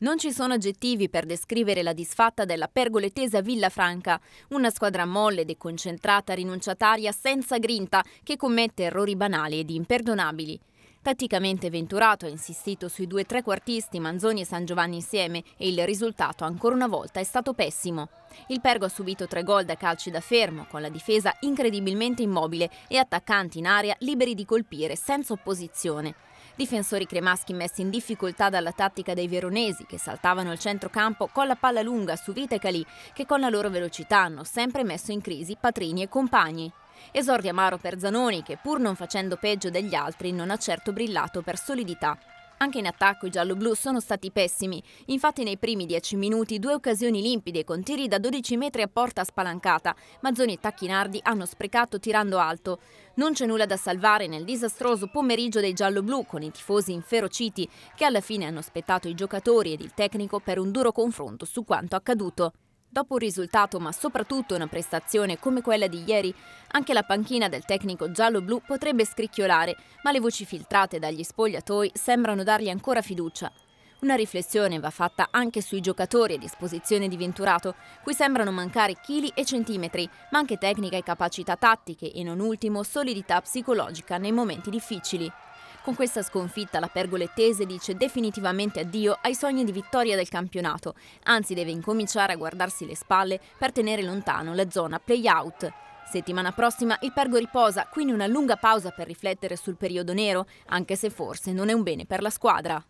Non ci sono aggettivi per descrivere la disfatta della pergoletesa Villafranca, una squadra molle, deconcentrata, rinunciataria, senza grinta, che commette errori banali ed imperdonabili. Tatticamente Venturato ha insistito sui due trequartisti Manzoni e San Giovanni insieme e il risultato ancora una volta è stato pessimo. Il Pergo ha subito tre gol da calci da fermo, con la difesa incredibilmente immobile e attaccanti in area liberi di colpire senza opposizione. Difensori cremaschi messi in difficoltà dalla tattica dei veronesi che saltavano il centrocampo con la palla lunga su Vitecali che con la loro velocità hanno sempre messo in crisi Patrini e compagni. Esordio amaro per Zanoni che pur non facendo peggio degli altri non ha certo brillato per solidità anche in attacco i gialloblu sono stati pessimi, infatti nei primi 10 minuti due occasioni limpide con tiri da 12 metri a porta spalancata, Mazzoni e Tacchinardi hanno sprecato tirando alto. Non c'è nulla da salvare nel disastroso pomeriggio dei gialloblu con i tifosi inferociti che alla fine hanno aspettato i giocatori ed il tecnico per un duro confronto su quanto accaduto. Dopo un risultato ma soprattutto una prestazione come quella di ieri, anche la panchina del tecnico giallo-blu potrebbe scricchiolare, ma le voci filtrate dagli spogliatoi sembrano dargli ancora fiducia. Una riflessione va fatta anche sui giocatori a disposizione di Venturato, cui sembrano mancare chili e centimetri, ma anche tecnica e capacità tattiche e non ultimo solidità psicologica nei momenti difficili. Con questa sconfitta la pergolettese dice definitivamente addio ai sogni di vittoria del campionato, anzi deve incominciare a guardarsi le spalle per tenere lontano la zona play-out. Settimana prossima il Pergo riposa, quindi una lunga pausa per riflettere sul periodo nero, anche se forse non è un bene per la squadra.